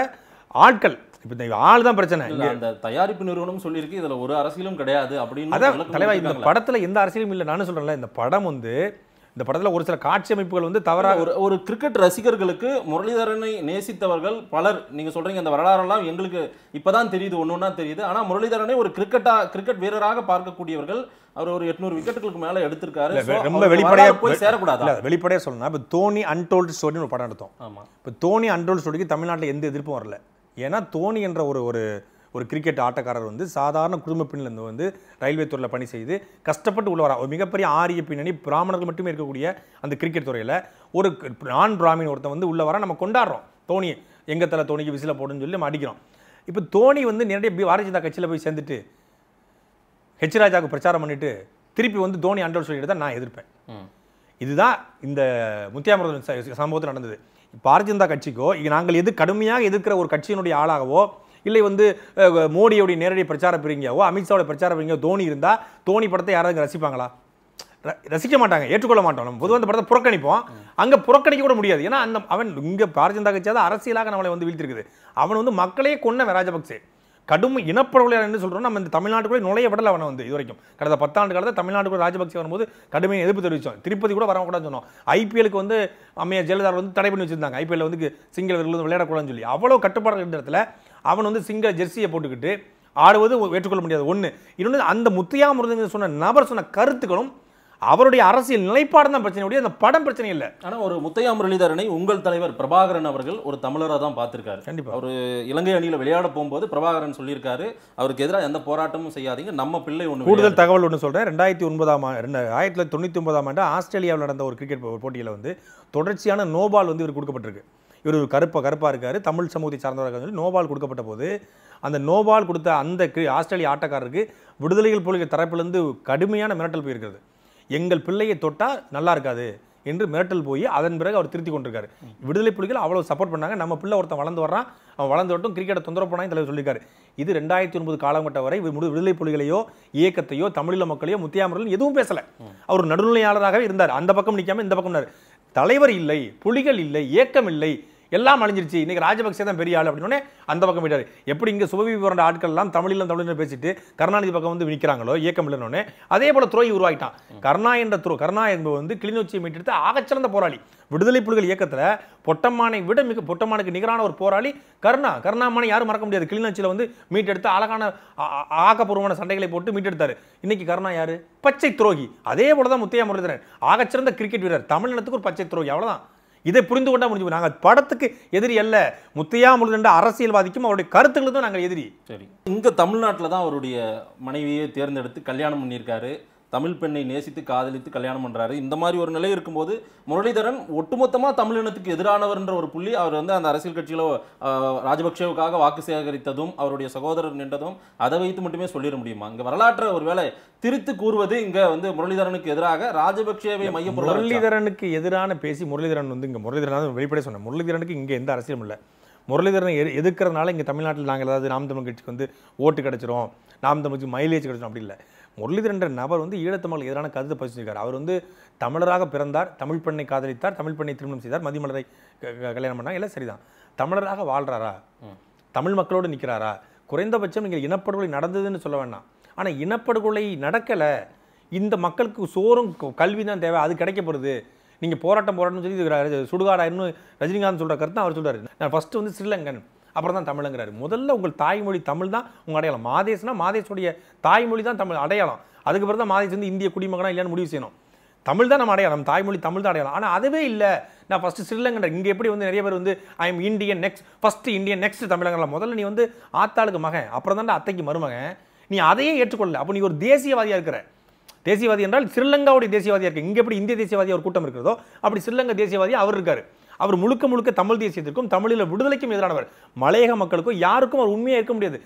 ஆட்கள் இப்போ இந்த ஆள் தான் பிரச்சனை அந்த தயாரிப்பு நிறுவனம் சொல்லியிருக்கு இதில் ஒரு அரசியலும் கிடையாது அப்படின்னு அதான் தலைவா இந்த படத்தில் எந்த அரசியலும் இல்லை நானும் சொல்கிறேன்ல இந்த படம் வந்து இந்த படத்தில் ஒரு சில காட்சி அமைப்புகள் வந்து தவறாக ஒரு ஒரு கிரிக்கெட் ரசிகர்களுக்கு முரளிதரனை நேசித்தவர்கள் பலர் நீங்கள் சொல்கிறீங்க அந்த வரலாறெல்லாம் எங்களுக்கு இப்போ தான் தெரியுது ஒன்று ஒன்றா தெரியுது ஆனால் முரளிதரனை ஒரு கிரிக்கெட்டாக கிரிக்கெட் வீரராக பார்க்கக்கூடியவர்கள் அவர் ஒரு எட்நூறு விக்கெட்டுகளுக்கு மேலே எடுத்திருக்காரு ரொம்ப வெளிப்படையாக போய் சேரக்கூடாது இல்லை வெளிப்படையாக சொல்லணும் இப்போ தோனி அன்டோல்டு ஸ்டோரின்னு ஒரு படம் எடுத்தோம் ஆமாம் இப்போ தோனி அன்டோல்டு ஸ்டோரிக்கு தமிழ்நாட்டில் எந்த எதிர்ப்பும் வரல ஏன்னா தோனி என்ற ஒரு ஒரு ஒரு கிரிக்கெட் ஆட்டக்காரர் வந்து சாதாரண குடும்ப பின்னலேருந்து வந்து ரயில்வே துறையில் பணி செய்து கஷ்டப்பட்டு உள்ள ஒரு மிகப்பெரிய ஆரிய பின்னணி பிராமணர்கள் மட்டுமே இருக்கக்கூடிய அந்த கிரிக்கெட் துறையில் ஒரு நான் பிராமின் ஒருத்தன் வந்து உள்ள வர நம்ம கொண்டாடுறோம் தோனி எங்கள் தலை தோனிக்கு விசில போடுன்னு சொல்லி நம்ம அடிக்கிறோம் இப்போ தோனி வந்து நேரடியாக பாரதிய ஜனதா கட்சியில் போய் சேர்ந்துட்டு ஹெச் ராஜாவுக்கு பிரச்சாரம் பண்ணிவிட்டு திருப்பி வந்து தோனி அண்டோல் சொல்லிட்டு தான் நான் எதிர்ப்பேன் இதுதான் இந்த முத்தியாமிரதன் சம்பவத்தில் நடந்தது பாரதிய ஜனதா கட்சிக்கோ இங்கே நாங்கள் எது கடுமையாக எதிர்க்கிற ஒரு கட்சியினுடைய ஆளாகவோ இல்லை வந்து மோடியோடைய நேரடி பிரச்சார பிரிங்கியாவோ அமித்ஷாவோட பிரச்சார பிரிங்கியோ தோனி இருந்தால் தோனி படத்தை யாராவது ரசிப்பாங்களா ரசிக்க மாட்டாங்க ஏற்றுக்கொள்ள மாட்டோம் பொதுவாக அந்த படத்தை புறக்கணிப்போம் அங்கே புறக்கணிக்க கூட முடியாது ஏன்னா அந்த அவன் இங்கே பாரதிய ஜனதா கட்சியாக அரசியலாக நம்மளை வந்து வீழ்த்திருக்குது அவன் வந்து மக்களே கொன்ன ராஜபக்சே கடும் இனப்படுகொலையாளர் என்ன சொல்கிறோம் நம்ம இந்த தமிழ்நாட்டுக்குள்ளே நுழைய விடல அவனை வந்து இது வரைக்கும் கடந்த பத்தாண்டு காலத்தில் தமிழ்நாட்டுக்குள்ள ராஜபக்சே வரும்போது கடுமையாக எதிர்ப்பு தெரிவித்தோம் திருப்பதி கூட வரக்கூடாதுன்னு சொன்னோம் ஐபிஎலுக்கு வந்து அம்மையா ஜெயலலிதா வந்து தடை பண்ணி வச்சிருந்தாங்க ஐபிஎல் வந்து சிங்கிள் விளையாடக்கூடாதுன்னு சொல்லி அவ்வளோ கட்டுப்பாடு இடத்துல அவன் வந்து சிங்க ஜெர்சியை போட்டுக்கிட்டு ஆடுவது ஏற்றுக்கொள்ள முடியாது ஒன்று இன்னொன்று அந்த முத்தையா முருகன் சொன்ன நபர் சொன்ன கருத்துக்களும் அவருடைய அரசியல் நிலைப்பாடு தான் பிரச்சனை அந்த படம் பிரச்சனை இல்லை ஆனால் ஒரு முத்தையா முரளிதரனை உங்கள் தலைவர் பிரபாகரன் அவர்கள் ஒரு தமிழராக தான் பார்த்துருக்காரு கண்டிப்பாக அவர் இலங்கை அணியில் விளையாட போகும்போது பிரபாகரன் சொல்லியிருக்காரு அவருக்கு எதிராக எந்த போராட்டமும் செய்யாதீங்க நம்ம பிள்ளை ஒன்று கூடுதல் தகவல் ஒன்று சொல்கிறேன் ரெண்டாயிரத்தி ஒன்பதாம் ஆண்டு ஆயிரத்தி தொள்ளாயிரத்தி தொண்ணூற்றி ஒன்பதாம் ஆண்டு ஆஸ்திரேலியாவில் நடந்த ஒரு கிரிக்கெட் போட்டியில் வந்து தொடர்ச்சியான நோபால் வந்து இவர் கொடுக்கப்பட்டிருக்கு இவர் கருப்பை கருப்பாக இருக்கார் தமிழ் சமூகத்தை சார்ந்தவராக சொல்லி நோபால் கொடுக்கப்பட்ட போது அந்த நோபால் கொடுத்த அந்த ஆஸ்திரேலிய ஆட்டக்காரருக்கு விடுதலைகள் புலிகள் தரப்பிலிருந்து கடுமையான மிரட்டல் போயிருக்கிறது எங்கள் பிள்ளையை தொட்டால் நல்லா இருக்காது என்று மிரட்டல் போய் அதன் பிறகு அவர் திருத்தி கொண்டிருக்காரு விடுதலை புலிகள் அவ்வளோ சப்போர்ட் பண்ணாங்க நம்ம பிள்ளை ஒருத்தன் வளர்ந்து வர்றான் அவன் வளர்ந்து வரட்டும் கிரிக்கெட்டை தொந்தரவு பண்ணாங்க தலைவர் சொல்லியிருக்காரு இது ரெண்டாயிரத்தி ஒன்பது காலகட்டம் வரை விடுதலை புலிகளையோ இயக்கத்தையோ தமிழில மக்களையோ முத்தியாமர்கள் எதுவும் பேசலை அவர் நடுநிலையாளராகவே இருந்தார் அந்த பக்கம் நிற்காம இந்த பக்கம் தலைவர் இல்லை புலிகள் இல்லை இயக்கம் இல்லை எல்லாம் அழிஞ்சிருச்சு இன்றைக்கி ராஜபக்சே தான் பெரிய ஆள் அப்படின்னே அந்த பக்கம் போயிட்டார் எப்படி இங்கே சுபவி போன்ற ஆட்கள்லாம் தமிழிலும் தமிழில் பேசிட்டு கருணாநிதி பக்கம் வந்து நிற்கிறாங்களோ இயக்கம் இல்லைன்னொன்னே அதே போல் துறை உருவாகிட்டான் கருணா என்ற துறை கருணா என்பது வந்து கிளிநொச்சியை மீட்டெடுத்து ஆகச்சிறந்த போராளி விடுதலை புலிகள் இயக்கத்தில் பொட்டம்மானை விட மிக பொட்டம்மானுக்கு நிகரான ஒரு போராளி கருணா கருணாமானை யாரும் மறக்க முடியாது கிளிநொச்சியில் வந்து மீட்டெடுத்து அழகான ஆக்கப்பூர்வமான சண்டைகளை போட்டு மீட்டெடுத்தார் இன்னைக்கு கருணா யார் பச்சை துரோகி அதே போல தான் முத்தையா முரளிதரன் ஆகச்சிறந்த கிரிக்கெட் வீரர் தமிழ்நாட்டுக்கு ஒரு பச்சை துரோகி அவ்வளோதான் இதை புரிந்து கொண்டா முடிஞ்சு நாங்கள் படத்துக்கு எதிரி அல்ல முத்தையா முழுதண்ட அரசியல்வாதிக்கும் அவருடைய தான் நாங்கள் எதிரி சரி இங்கே தமிழ்நாட்டில் தான் அவருடைய மனைவியை தேர்ந்தெடுத்து கல்யாணம் பண்ணியிருக்காரு தமிழ் பெண்ணை நேசித்து காதலித்து கல்யாணம் பண்ணுறாரு இந்த மாதிரி ஒரு நிலை இருக்கும்போது முரளிதரன் ஒட்டுமொத்தமாக தமிழினத்துக்கு எதிரானவர்ன்ற ஒரு புள்ளி அவர் வந்து அந்த அரசியல் கட்சியில் ராஜபக்சேவுக்காக வாக்கு சேகரித்ததும் அவருடைய சகோதரர் நின்றதும் அதை வைத்து மட்டுமே சொல்லிட முடியுமா இங்கே வரலாற்றை ஒருவேளை திருத்து கூறுவது இங்கே வந்து முரளிதரனுக்கு எதிராக ராஜபக்சேவை மையம் முரளிதரனுக்கு எதிரான பேசி முரளிதரன் வந்து இங்கே முரளிதரன் வெளிப்படையாக சொன்னேன் முரளிதரனுக்கு இங்கே எந்த அரசியலும் இல்லை முரளிதரனை எ எதுக்கிறதுனால இங்கே தமிழ்நாட்டில் நாங்கள் ஏதாவது நாம் தமிழ் கட்சிக்கு வந்து ஓட்டு கிடச்சிரும் நாம் தமிழுக்கு மைலேஜ் கிடச்சிரும் அப்படி இல்லை முரளிதரன்ற நபர் வந்து ஈழத்தமிழ் எதிரான கருத்து பதிச்சிருக்கார் அவர் வந்து தமிழராக பிறந்தார் தமிழ் பெண்ணை காதலித்தார் தமிழ் பெண்ணை திருமணம் செய்தார் மதிமலரை கல்யாணம் பண்ணா இல்லை சரிதான் தமிழராக வாழ்கிறாரா தமிழ் மக்களோடு நிற்கிறாரா குறைந்தபட்சம் நீங்கள் இனப்படுகொலை நடந்ததுன்னு சொல்ல வேண்டாம் ஆனால் இனப்படுகொலை நடக்கலை இந்த மக்களுக்கு சோறும் கல்வி தான் தேவை அது கிடைக்கப்படுது நீங்கள் போராட்டம் போராட்டம்னு சொல்லி சுடுகாடாயின்னு ரஜினிகாந்த் சொல்கிற கருத்து அவர் சொல்கிறார் நான் ஃபஸ்ட்டு வந்து ஸ்ரீலங்கன் அப்புறம் தான் தமிழுங்கிறாரு முதல்ல உங்கள் தாய்மொழி தமிழ் தான் உங்கள் அடையாளம் மாதேஷ்னா மாதேசுடைய தாய்மொழி தான் தமிழ் அடையாளம் அதுக்கு தான் மாதேஷ் வந்து இந்திய குடிமகனாக இல்லைன்னு முடிவு செய்யணும் தமிழ் தான் நம்ம அடையாளம் தாய்மொழி தமிழ் தான் அடையாளம் ஆனால் அதுவே இல்லை நான் ஃபஸ்ட்டு ஸ்ரீலங்கன்ற இங்கே எப்படி வந்து நிறைய பேர் வந்து I am Indian next first Indian next தமிழங்கலாம் முதல்ல நீ வந்து ஆத்தாளுக்கு மகன் அப்புறம் தான் அத்தைக்கு மருமகன் நீ அதையே ஏற்றுக்கொள்ளல அப்போ நீ ஒரு தேசியவாதியாக இருக்கிற தேசியவாதி என்றால் ஸ்ரீலங்காவுடைய தேசியவாதியாக இருக்க இங்கே எப்படி இந்திய தேசியவாதி ஒரு கூட்டம் இருக்கிறதோ அப்படி ஸ்ரீலங்கா தேசியவாதி அவர் இருக்கார் அவர் முழுக்க முழுக்க தமிழ் தேசியத்திற்கும் தமிழில் விடுதலைக்கும் எதிரானவர் மலையக மக்களுக்கும் யாருக்கும் அவர் உண்மையாக இருக்க முடியாது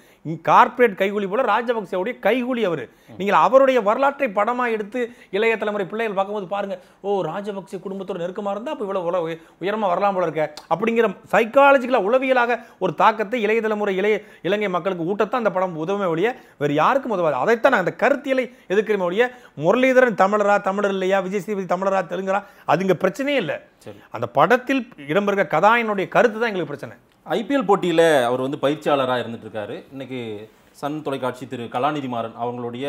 கார்ப்பரேட் கைகூலி போல ராஜபக்சேவுடைய கைகூலி அவர் நீங்கள் அவருடைய வரலாற்றை படமாக எடுத்து இளைய தலைமுறை பிள்ளைகள் பார்க்கும்போது பாருங்கள் ஓ ராஜபக்சே குடும்பத்தோடு நெருக்கமாக இருந்தால் அப்போ இவ்வளோ உல உயரமாக வரலாம் போல இருக்க அப்படிங்கிற சைக்காலஜிக்கலாக உளவியலாக ஒரு தாக்கத்தை இளைய தலைமுறை இளைய இலங்கை மக்களுக்கு ஊட்டத்தான் அந்த படம் உதவுமே ஒழிய வேறு யாருக்கும் உதவாது அதைத்தான் அந்த கருத்தியலை எதிர்க்கிறமே ஒழிய முரளிதரன் தமிழரா தமிழர் இல்லையா விஜய் சேதுபதி தமிழரா தெலுங்கரா அது இங்கே பிரச்சனையே இல்லை அந்த படத்தில் இடம்பெறுகிற கதாயினுடைய கருத்து தான் எங்களுக்கு பிரச்சனை ஐபிஎல் போட்டியில் அவர் வந்து பயிற்சியாளராக இருந்துட்டு இருக்காரு இன்னைக்கு சன் தொலைக்காட்சி திரு கலாநிதி மாறன் அவங்களுடைய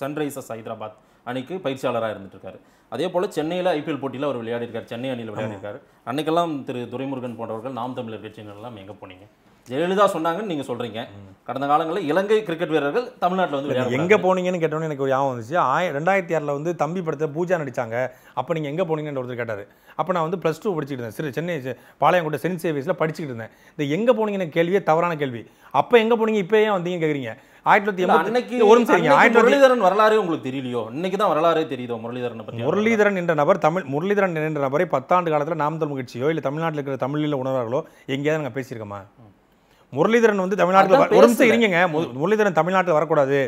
சன்ரைசர்ஸ் ஹைதராபாத் அணிக்கு பயிற்சியாளராக இருந்துட்டு இருக்காரு அதே போல் சென்னையில் ஐபிஎல் போட்டியில் அவர் விளையாடிருக்காரு சென்னை அணியில் விளையாடிருக்காரு அன்னைக்கெல்லாம் திரு துரைமுருகன் போன்றவர்கள் நாம் தமிழர் கட்சியினர்லாம் எங்கே போனீங்க ஜெயலலிதா சொன்னாங்கன்னு நீங்கள் சொல்கிறீங்க கடந்த காலங்களில் இலங்கை கிரிக்கெட் வீரர்கள் தமிழ்நாட்டில் வந்து எங்கே போனீங்கன்னு கேட்டோன்னு எனக்கு ஒரு ஞாபகம் வந்துச்சு ஆய ரெண்டாயிரத்தி ஆறில் வந்து தம்பி படத்தை பூஜா நடித்தாங்க அப்போ நீங்கள் எங்கே போனீங்கன்னு ஒருத்தர் கேட்டார் அப்போ நான் வந்து ப்ளஸ் டூ படிச்சுட்டு இருந்தேன் சரி சென்னை பாளையங்கோட்டை சென்ட் சேவிஸில் படிச்சுட்டு இருந்தேன் இந்த எங்கே போனீங்கன்னு கேள்வியே தவறான கேள்வி அப்போ எங்கே போனீங்க இப்போ ஏன் வந்தீங்க கேட்குறீங்க ஆயிரத்தி தொள்ளாயிரத்தி ஒரு ஆயிரத்தி முரளிதரன் வரலாறு உங்களுக்கு தெரியலையோ இன்னைக்கு தான் வரலாறே தெரியுதோ முரளிதரன் பற்றி முரளிதரன் என்ற நபர் தமிழ் முரளிதரன் என்ற நபரை பத்தாண்டு காலத்தில் நாம் தமிழ் கட்சியோ இல்லை தமிழ்நாட்டில் இருக்கிற தமிழில் உணர்வார்களோ எங்கேயாவது நாங்கள் பேசியிருக்கோமா முரளிதரன் வந்து தமிழ்நாட்டில் ஒரு நிமிஷம் இருங்க முரளிதரன் தமிழ்நாட்டில் வரக்கூடாது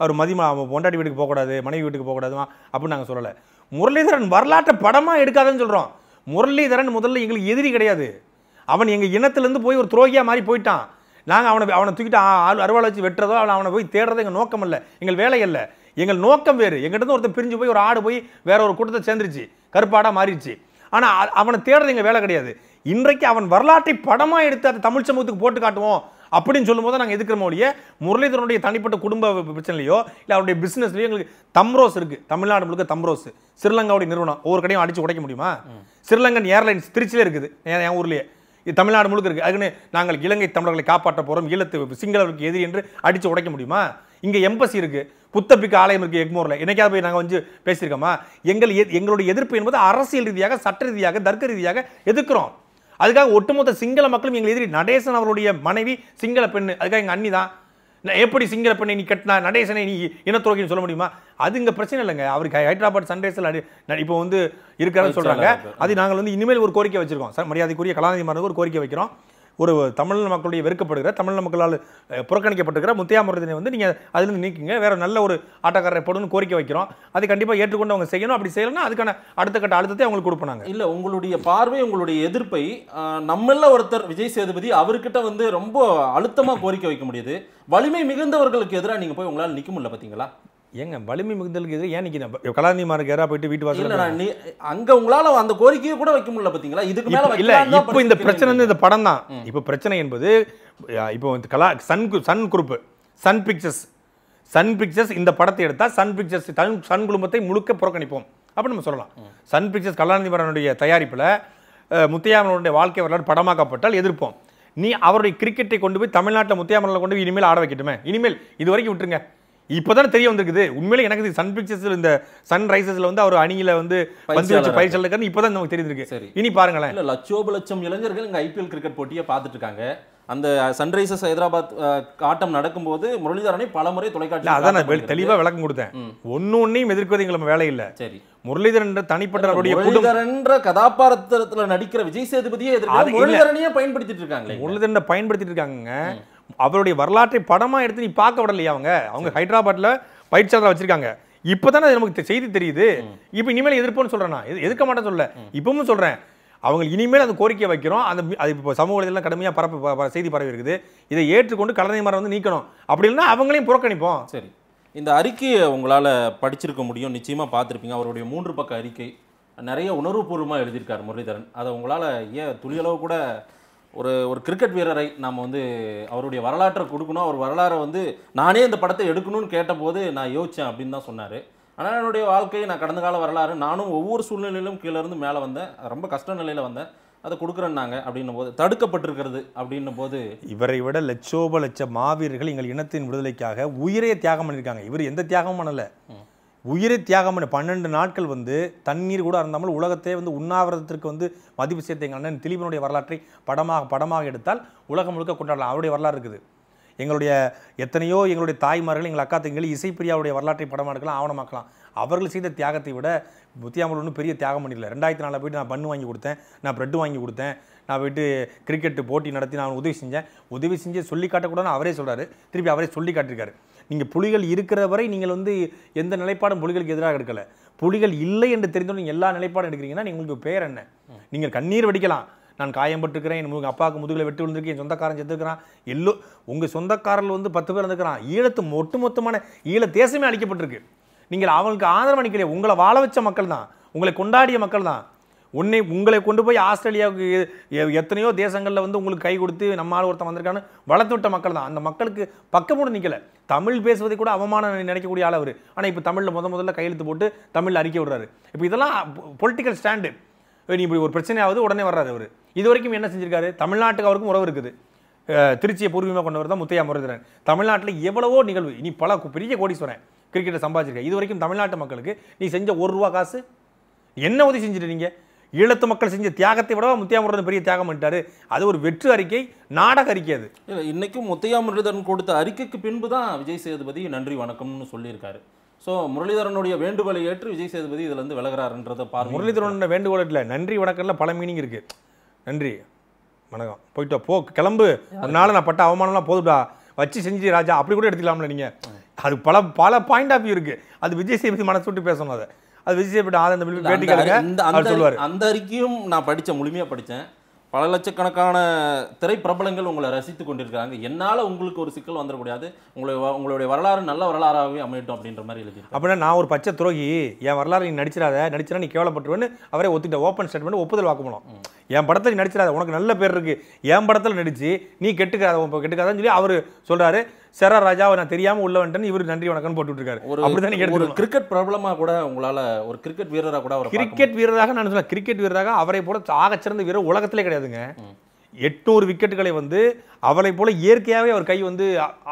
அவர் மதிமா பொண்டாட்டி வீட்டுக்கு போகக்கூடாது மனைவி வீட்டுக்கு போகக்கூடாதுமா அப்படின்னு நாங்கள் சொல்லலை முரளிதரன் வரலாற்றை படமாக எடுக்காதுன்னு சொல்கிறோம் முரளிதரன் முதல்ல எங்களுக்கு எதிரி கிடையாது அவன் எங்கள் இனத்துலேருந்து போய் ஒரு துரோகியாக மாதிரி போயிட்டான் நாங்கள் அவனை அவனை தூக்கிட்டு ஆள் அருவாள் வச்சு வெட்டுறதோ அவனை அவனை போய் தேடுறதோ எங்கள் நோக்கம் இல்லை எங்கள் வேலை இல்லை எங்கள் நோக்கம் வேறு எங்கிட்ட ஒருத்தர் பிரிஞ்சு போய் ஒரு ஆடு போய் வேற ஒரு கூட்டத்தை சேர்ந்துருச்சு கருப்பாடாக மாறிடுச்சு ஆனால் அவனை தேடுறது எங்கள் வேலை கிடையாது இன்றைக்கு அவன் வரலாற்றை படமாக எடுத்து அதை தமிழ் சமூகத்துக்கு போட்டு காட்டுவோம் அப்படின்னு சொல்லும்போது நாங்கள் எதுக்குற மொழிய முரளிதரனுடைய தனிப்பட்ட குடும்ப பிரச்சனையோ இல்லை அவருடைய பிஸ்னஸ்லையோ எங்களுக்கு தம்ரோஸ் இருக்குது தமிழ்நாடு முழுக்க தம்ரோஸ் ஸ்ரீலங்காவுடைய நிறுவனம் ஒவ்வொரு கடையும் அடித்து உடைக்க முடியுமா ஸ்ரீலங்கன் ஏர்லைன்ஸ் திருச்சியில் இருக்குது என் ஊர்லேயே தமிழ்நாடு முழுக்க இருக்குது அதுக்குன்னு நாங்கள் இலங்கை தமிழர்களை காப்பாற்ற போகிறோம் ஈழத்து சிங்களவர்களுக்கு எதிரி என்று அடித்து உடைக்க முடியுமா இங்கே எம்பசி இருக்குது புத்தப்பிக்கு ஆலயம் இருக்குது எக்மோரில் என்னைக்காவது போய் நாங்கள் வந்து பேசியிருக்கோமா எங்கள் எங்களுடைய எதிர்ப்பு என்பது அரசியல் ரீதியாக சட்ட ரீதியாக தர்க்க ரீதியாக எதிர்க்கிறோம் அதுக்காக ஒட்டுமொத்த சிங்கள மக்களும் எங்களை எதிரி நடேசன் அவருடைய மனைவி சிங்கள பெண் அதுக்காக எங்கள் அண்ணி தான் எப்படி சிங்கள பெண்ணை நீ கட்டினா நடேசனை நீ இனத்துறைக்குன்னு சொல்ல முடியுமா அது இங்கே பிரச்சனை இல்லைங்க அவருக்கு ஹைதராபாத் சன்ரைஸில் இப்போ வந்து இருக்காருன்னு சொல்கிறாங்க அது நாங்கள் வந்து இனிமேல் ஒரு கோரிக்கை வச்சிருக்கோம் சார் மரியாதைக்குரிய கலாநிதி மாறனுக்கு ஒரு கோரிக்கை வைக்கிறோம் ஒரு தமிழ் மக்களுடைய வெறுக்கப்படுகிற தமிழ் மக்களால் புறக்கணிக்கப்பட்டுக்கிற முத்தியாமிரதனை வந்து நீங்கள் அதுலேருந்து நீக்கிங்க வேறு நல்ல ஒரு ஆட்டக்காரரை போடணும்னு கோரிக்கை வைக்கிறோம் அதை கண்டிப்பாக ஏற்றுக்கொண்டு அவங்க செய்யணும் அப்படி செய்யலைன்னா அதுக்கான அடுத்த கட்ட அழுத்தத்தை அவங்களுக்கு கொடுப்பாங்க இல்லை உங்களுடைய பார்வை உங்களுடைய எதிர்ப்பை நம்மள ஒருத்தர் விஜய் சேதுபதி அவர்கிட்ட வந்து ரொம்ப அழுத்தமாக கோரிக்கை வைக்க முடியுது வலிமை மிகுந்தவர்களுக்கு எதிராக நீங்கள் போய் உங்களால் நிற்க முடியல பார்த்தீங்களா ஏங்க வலிமை மிகுந்தலுக்கு எதிராக ஏன் நிற்கிறேன் கலாநிதிமார் கேரா போயிட்டு வீட்டு வாசல் நீ அங்கே உங்களால் அந்த கோரிக்கையை கூட வைக்க முடியல பார்த்தீங்களா இதுக்கு மேலே இல்ல இப்போ இந்த பிரச்சனை வந்து இந்த படம் தான் இப்போ பிரச்சனை என்பது இப்போ Kala Sun Sun group Sun pictures Sun pictures இந்த படத்தை எடுத்தால் சன் பிக்சர்ஸ் தன் சன் குடும்பத்தை முழுக்க புறக்கணிப்போம் அப்படின்னு நம்ம சொல்லலாம் சன் பிக்சர்ஸ் கலாநிதிமாரனுடைய தயாரிப்பில் முத்தையாமனுடைய வாழ்க்கை வரலாறு படமாக்கப்பட்டால் எதிர்ப்போம் நீ அவருடைய கிரிக்கெட்டை கொண்டு போய் தமிழ்நாட்டில் முத்தையாமனில் கொண்டு போய் இனிமேல் ஆட வைக்கட்டுமே இனிமேல் இது வரைக்கும் விட்டுருங்க இப்போ தானே தெரிய வந்திருக்குது உண்மையிலே எனக்கு சன் பிக்சர்ஸில் இந்த சன் ரைசஸில் வந்து அவர் அணியில் வந்து வந்து வச்சு பயிற்சியில் இருக்காரு இப்போ தான் நமக்கு தெரிஞ்சிருக்கு சரி இனி பாருங்களேன் இல்லை லட்சோப லட்சம் இளைஞர்கள் இங்கே ஐபிஎல் கிரிக்கெட் போட்டியை பார்த்துட்டு இருக்காங்க அந்த சன்ரைசர்ஸ் ஹைதராபாத் ஆட்டம் நடக்கும்போது முரளிதரனை பல முறை தொலைக்காட்சி அதான் தெளிவாக விளக்கம் கொடுத்தேன் ஒன்று ஒன்றையும் எதிர்க்கிறது எங்களுக்கு வேலை இல்லை சரி முரளிதரன் தனிப்பட்ட முரளிதரன் கதாபாத்திரத்தில் நடிக்கிற விஜய் சேதுபதியே எதிர்க்க முரளிதரனையே பயன்படுத்திட்டு இருக்காங்க முரளிதரனை பயன்படுத்திட்டு இருக்காங்க அவருடைய வரலாற்றை படமாக எடுத்து நீ பார்க்க விடலையா அவங்க அவங்க ஹைதராபாத்தில் பயிற்சி வச்சிருக்காங்க இப்போ தானே அது நமக்கு செய்தி தெரியுது இப்போ இனிமேல் எதிர்ப்புன்னு சொல்கிறேன் நான் எதிர்க்க மாட்டேன் சொல்ல இப்பவும் சொல்கிறேன் அவங்க இனிமேல் அந்த கோரிக்கை வைக்கிறோம் அந்த அது இப்போ சமூக இதெல்லாம் கடுமையாக பரப்பு செய்தி பரவி இருக்குது இதை ஏற்றுக்கொண்டு கலனை மரம் வந்து நீக்கணும் அப்படி இல்லைன்னா அவங்களையும் புறக்கணிப்போம் சரி இந்த அறிக்கையை உங்களால் படிச்சிருக்க முடியும் நிச்சயமாக பார்த்துருப்பீங்க அவருடைய மூன்று பக்க அறிக்கை நிறைய உணர்வுபூர்வமாக எழுதியிருக்கார் முரளிதரன் அதை உங்களால் ஏன் துளியளவு கூட ஒரு ஒரு கிரிக்கெட் வீரரை நாம் வந்து அவருடைய வரலாற்றை கொடுக்கணும் அவர் வரலாறை வந்து நானே இந்த படத்தை எடுக்கணும்னு கேட்டபோது நான் யோசித்தேன் அப்படின்னு தான் சொன்னார் ஆனால் என்னுடைய வாழ்க்கை நான் கடந்த கால வரலாறு நானும் ஒவ்வொரு சூழ்நிலையிலும் கீழேருந்து மேலே வந்தேன் ரொம்ப கஷ்ட நிலையில் வந்தேன் அதை கொடுக்குறேன்னாங்க அப்படின்னும் போது தடுக்கப்பட்டிருக்கிறது அப்படின்னும் போது இவரை விட லட்சோப லட்ச மாவீரர்கள் எங்கள் இனத்தின் விடுதலைக்காக உயிரே தியாகம் பண்ணியிருக்காங்க இவர் எந்த தியாகமும் பண்ணலை உயிரை தியாகம் பண்ணி பன்னெண்டு நாட்கள் வந்து தண்ணீர் கூட இருந்தாமல் உலகத்தை வந்து உண்ணாவிரதத்திற்கு வந்து மதிப்பு சேர்த்த எங்கள் அண்ணன் திலீபனுடைய வரலாற்றை படமாக படமாக எடுத்தால் உலகம் முழுக்க கொண்டாடலாம் அவருடைய வரலாறு இருக்குது எங்களுடைய எத்தனையோ எங்களுடைய தாய்மார்கள் எங்கள் அக்கா தங்கள் இசைப்பிரியாவுடைய வரலாற்றை படமாக எடுக்கலாம் ஆவணமாக்கலாம் அவர்கள் செய்த தியாகத்தை விட முத்தியாமல் ஒன்றும் பெரிய தியாகம் பண்ணிடல ரெண்டாயிரத்தி நாலில் போய்ட்டு நான் பண்ணு வாங்கி கொடுத்தேன் நான் ப்ரெட்டு வாங்கி கொடுத்தேன் நான் போயிட்டு கிரிக்கெட்டு போட்டி நடத்தி நான் உதவி செஞ்சேன் உதவி செஞ்சு சொல்லி காட்டக்கூடாதுன்னு அவரே சொல்கிறாரு திருப்பி அவரே சொல்லி காட்டியிருக்காரு நீங்கள் புலிகள் இருக்கிற வரை நீங்கள் வந்து எந்த நிலைப்பாடும் புலிகளுக்கு எதிராக எடுக்கலை புலிகள் இல்லை என்று தெரிந்தோம் நீங்கள் எல்லா நிலைப்பாடும் எடுக்கிறீங்கன்னா உங்களுக்கு பேர் என்ன நீங்கள் கண்ணீர் வடிக்கலாம் நான் காயம்பட்டுருக்கிறேன் என் அப்பாவுக்கு முதுகில் வெட்டு விழுந்திருக்கேன் என் சொந்தக்காரன் செத்துருக்கிறான் எல்லோ உங்கள் சொந்தக்காரர்கள் வந்து பத்து பேர் இருந்துக்கிறான் ஈழத்து ஒட்டுமொத்தமான ஈழ தேசமே அழிக்கப்பட்டிருக்கு நீங்கள் அவங்களுக்கு ஆதரவு அளிக்கலையே உங்களை வாழ வச்ச மக்கள் தான் உங்களை கொண்டாடிய மக்கள் தான் உன்னை உங்களை கொண்டு போய் ஆஸ்திரேலியாவுக்கு எத்தனையோ தேசங்களில் வந்து உங்களுக்கு கை கொடுத்து நம்மால் ஒருத்தன் வந்திருக்கான்னு வளர்த்து விட்ட மக்கள் தான் அந்த மக்களுக்கு பக்கமுடன் நிற்கலை தமிழ் பேசுவதை கூட அவமானம் நினைக்கக்கூடிய ஆள் அவர் ஆனால் இப்போ தமிழில் முத முதல்ல கையெழுத்து போட்டு தமிழில் அறிக்கை விடுறாரு இப்போ இதெல்லாம் பொலிட்டிக்கல் ஸ்டாண்டு நீ இப்படி ஒரு பிரச்சனையாவது உடனே வர்றாரு அவர் இது வரைக்கும் என்ன செஞ்சிருக்காரு தமிழ்நாட்டுக்கு அவருக்கும் உறவு இருக்குது திருச்சியை பூர்வீகமாக கொண்டவர் தான் முத்தையா முரளிதரன் தமிழ்நாட்டில் எவ்வளவோ நிகழ்வு இனி பல பெரிய கோடீஸ்வரன் கிரிக்கெட்டை சம்பாதிச்சிருக்கேன் இது வரைக்கும் தமிழ்நாட்டு மக்களுக்கு நீ செஞ்ச ஒரு ரூபா காசு என்ன உதவி செஞ்சுட்டு நீங்கள் ஈழத்து மக்கள் செஞ்ச தியாகத்தை விட முருகன் பெரிய தியாகம் பண்ணிட்டாரு அது ஒரு வெற்று அறிக்கை நாடக அறிக்கை அது இல்லை இன்றைக்கும் முருளிதரன் கொடுத்த அறிக்கைக்கு பின்பு தான் விஜய் சேதுபதி நன்றி வணக்கம்னு சொல்லியிருக்காரு ஸோ முரளிதரனுடைய வேண்டுகோளை ஏற்று விஜய் சேதுபதி இதில் இருந்து விலகிறாருன்றதை பாரு முரளிதரனுடைய வேண்டுகோள் இல்லை நன்றி வணக்கம்ல பல மீனிங் இருக்கு நன்றி வணக்கம் போயிட்டோம் போ கிளம்பு அதனால நான் பட்ட அவமானம்லாம் போதுடா வச்சு செஞ்சு ராஜா அப்படி கூட எடுத்துக்கலாம்ல நீங்கள் அது பல பல பாயிண்ட் ஆஃப் வியூ இருக்குது அது விஜய் சேதுபதி மனசு விட்டு பேசணும் அதை அது விசேஷப்பட்ட ஆனந்த விரும்பி பேட்டி கேளுங்க சொல்லுவார் அந்த அறிக்கையும் நான் படித்தேன் முழுமையாக படித்தேன் பல லட்சக்கணக்கான திரைப்பிரபலங்கள் உங்களை ரசித்து கொண்டிருக்காங்க என்னால் உங்களுக்கு ஒரு சிக்கல் வந்துடக்கூடாது உங்களை உங்களுடைய வரலாறு நல்ல வரலாறாகவே அமையட்டும் அப்படின்ற மாதிரி எழுதி அப்படின்னா நான் ஒரு பச்சை துரோகி என் வரலாறு நீ நடிச்சிடாத நடிச்சினா நீ கேவலப்பட்டுருவேன்னு அவரே ஒத்துக்கிட்ட ஓப்பன் ஸ்டேட்மெண்ட் ஒப்புதல் வாக்குமூலம் என் படத்தில் நீ நடிச்சிடாத உனக்கு நல்ல பேர் இருக்குது என் படத்தில் நடித்து நீ கெட்டுக்காத கெட்டுக்காதான்னு சொல்லி அவர் சொல்கிறாரு சர ராஜாவை நான் தெரியாமல் உள்ள வந்துட்டு இவர் நன்றி வணக்கம் போட்டுருக்காரு ஒரு அப்படிதான் ஒரு கிரிக்கெட் பிரபலமாக கூட உங்களால் ஒரு கிரிக்கெட் வீரராக கூட அவர் கிரிக்கெட் வீரராக நான் சொல்ல கிரிக்கெட் வீரராக அவரை போல ஆகச்சிறந்த வீரர் உலகத்திலே கிடையாதுங்க எட்நூறு விக்கெட்டுகளை வந்து அவளை போல இயற்கையாகவே அவர் கை வந்து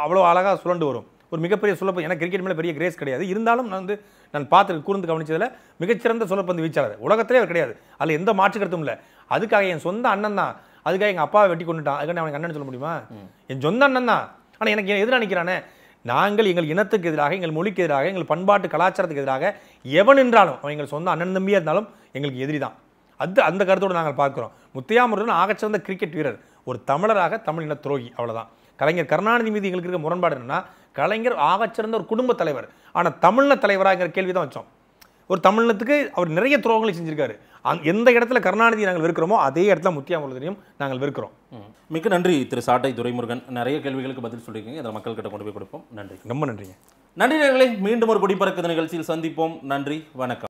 அவ்வளோ அழகாக சுழண்டு வரும் ஒரு மிகப்பெரிய சுழப்பம் ஏன்னா கிரிக்கெட் மேலே பெரிய கிரேஸ் கிடையாது இருந்தாலும் நான் வந்து நான் பார்த்து கூர்ந்து கவனிச்சதில் மிகச்சிறந்த சுழப்பந்து வீச்சாளர் உலகத்திலே அவர் கிடையாது அதில் எந்த மாற்று கருத்தும் இல்லை அதுக்காக என் சொந்த அண்ணன் தான் அதுக்காக எங்கள் அப்பாவை வெட்டி கொண்டுட்டான் அதுக்காக நான் அவனுக்கு அண்ணன் சொல்ல முடியுமா என் சொந்த அண்ணன் தான் ஆனால் எனக்கு எதிராக நினைக்கிறானே நாங்கள் எங்கள் இனத்துக்கு எதிராக எங்கள் மொழிக்கு எதிராக எங்கள் பண்பாட்டு கலாச்சாரத்துக்கு எதிராக எவன் என்றாலும் அவன் எங்கள் சொந்த அண்ணன் தம்பியாக இருந்தாலும் எங்களுக்கு எதிரி தான் அது அந்த கருத்தோடு நாங்கள் பார்க்குறோம் முத்தையாமுருகன் ஆகச்சிறந்த கிரிக்கெட் வீரர் ஒரு தமிழராக தமிழ் இன துரோகி அவ்வளோதான் கலைஞர் கருணாநிதி மீது எங்களுக்கு இருக்கிற முரண்பாடு என்னென்னா கலைஞர் ஆகச்சிறந்த ஒரு குடும்ப தலைவர் ஆனால் தமிழ்ன தலைவராகிற கேள்வி தான் வச்சோம் ஒரு தமிழத்துக்கு அவர் நிறைய துரோகங்களை செஞ்சுருக்காரு அந் எந்த இடத்துல கருணாநிதி நாங்கள் வெறுக்கிறோமோ அதே இடத்துல முத்தியாமுலதனையும் நாங்கள் வெறுக்கிறோம் மிக்க நன்றி திரு சாட்டை துரைமுருகன் நிறைய கேள்விகளுக்கு பதில் சொல்லியிருக்கீங்க அதை மக்கள்கிட்ட கொண்டு போய் கொடுப்போம் நன்றி ரொம்ப நன்றிங்க நன்றி மீண்டும் ஒரு குடிபறக்குது நிகழ்ச்சியில் சந்திப்போம் நன்றி வணக்கம்